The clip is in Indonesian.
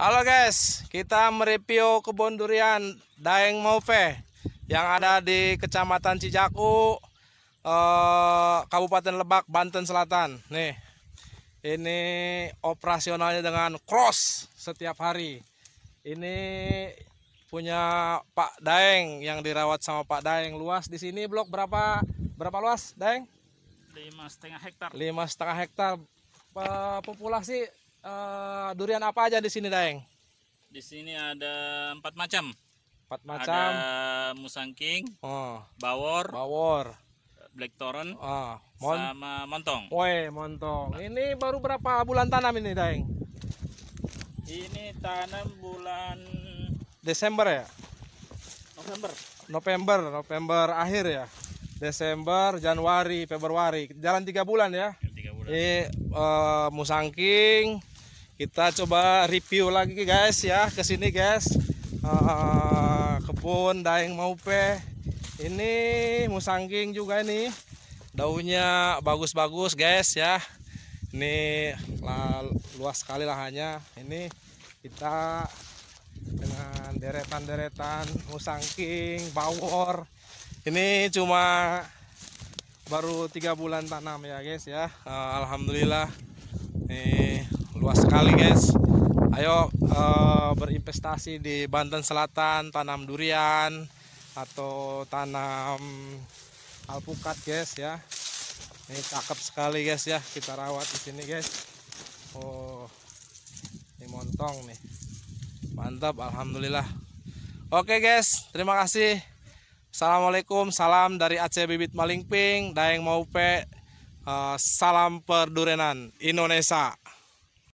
Halo guys, kita mereview kebun durian Daeng Mauve yang ada di Kecamatan Cijaku, eh, Kabupaten Lebak, Banten Selatan. Nih, ini operasionalnya dengan cross setiap hari. Ini punya Pak Daeng yang dirawat sama Pak Daeng. Luas di sini blok berapa? Berapa luas, Daeng? Lima setengah hektar. Lima setengah hektar. Populasi uh, durian apa aja di sini, Daeng? Di sini ada empat macam. Empat macam. Ada king oh. bawor, bawor, black toron, oh. Mon sama montong. Woi, montong. Ini baru berapa bulan tanam ini, Daeng? Ini tanam bulan Desember ya? November. November, November akhir ya. Desember, Januari, Februari. Jalan tiga bulan ya. Tiga bulan. Ini uh, musangking, kita coba review lagi guys ya ke sini guys uh, kebun daeng maupe ini musangking juga ini daunnya bagus-bagus guys ya ini luas sekali lahannya ini kita dengan deretan-deretan musangking bawor ini cuma baru tiga bulan tanam ya guys ya uh, Alhamdulillah nih luas sekali guys ayo uh, berinvestasi di Banten Selatan tanam durian atau tanam alpukat guys ya ini cakep sekali guys ya kita rawat di sini guys oh ini montong nih mantap alhamdulillah oke guys terima kasih Assalamualaikum salam dari Aceh Bibit Malingping Daeng Maupe eh, salam perdurenan Indonesia